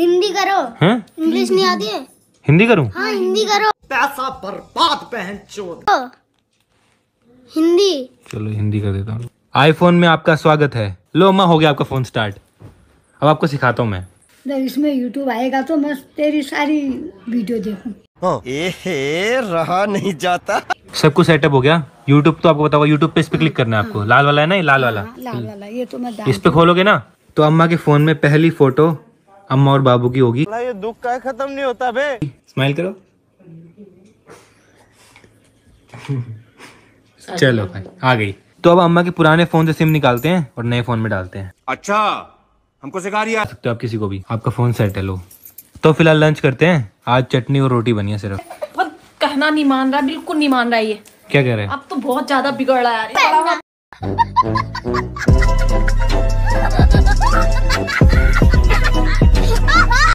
हिंदी करो इंग्लिश नहीं आती है हिंदी करो हाँ हिंदी करो पैसा बात पहन चोद हिंदी चलो हिंदी कर देता हूँ आईफोन में आपका स्वागत है लो अम्मा हो गया आपका फोन स्टार्ट अब आपको सिखाता हूँ मैं तो इसमें यूट्यूब आएगा तो मैं तेरी सारी वीडियो देखूँ हाँ। रहा नहीं जाता सब कुछ सेटअप हो गया यूट्यूब तो आपको बताओ यूट्यूब पे इस पे क्लिक करना है आपको लाल वाला है ना ये लाल हाँ, वाला लाल वाला ये तो मैं इस पे खोलोगे ना तो अम्मा के फोन में पहली फोटो अम्मा और बाबू की होगी ये दुख का खत्म नहीं होता बे स्माइल करो चलो भाई आ गई तो अब अम्मा के पुराने फोन से सिम निकालते हैं और नए फोन में डालते हैं अच्छा हमको सिखा रही सकते हो आप किसी को भी आपका फोन सेट है लो तो फिलहाल लंच करते हैं आज चटनी और रोटी बनी है सिर्फ कहना नहीं मान रहा बिल्कुल नहीं मान रहा ये क्या कह रहे हैं अब तो बहुत ज्यादा बिगड़ रहा है